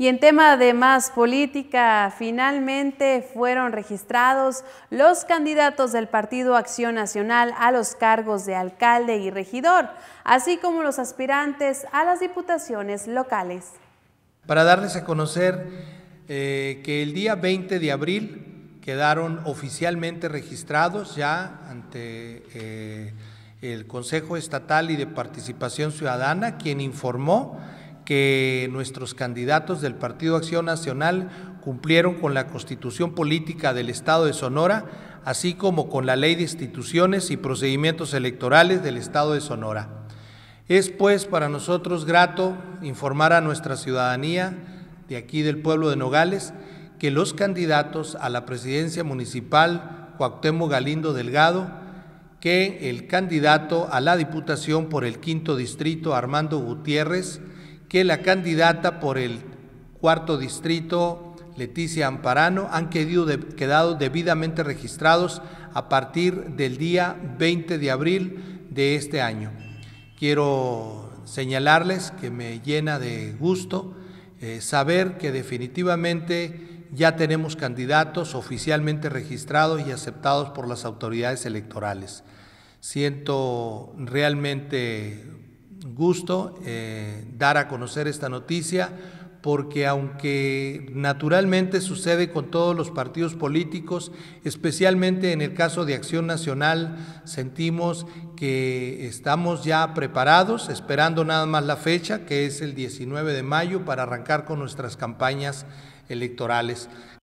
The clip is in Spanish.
Y en tema de más política, finalmente fueron registrados los candidatos del Partido Acción Nacional a los cargos de alcalde y regidor, así como los aspirantes a las diputaciones locales. Para darles a conocer eh, que el día 20 de abril quedaron oficialmente registrados ya ante eh, el Consejo Estatal y de Participación Ciudadana, quien informó que nuestros candidatos del Partido Acción Nacional cumplieron con la constitución política del Estado de Sonora, así como con la ley de instituciones y procedimientos electorales del Estado de Sonora. Es pues para nosotros grato informar a nuestra ciudadanía de aquí del pueblo de Nogales que los candidatos a la presidencia municipal Cuauhtémoc Galindo Delgado, que el candidato a la diputación por el quinto distrito Armando Gutiérrez, que la candidata por el cuarto distrito, Leticia Amparano, han quedado debidamente registrados a partir del día 20 de abril de este año. Quiero señalarles que me llena de gusto eh, saber que definitivamente ya tenemos candidatos oficialmente registrados y aceptados por las autoridades electorales. Siento realmente gusto eh, dar a conocer esta noticia porque aunque naturalmente sucede con todos los partidos políticos, especialmente en el caso de Acción Nacional, sentimos que estamos ya preparados, esperando nada más la fecha, que es el 19 de mayo, para arrancar con nuestras campañas electorales.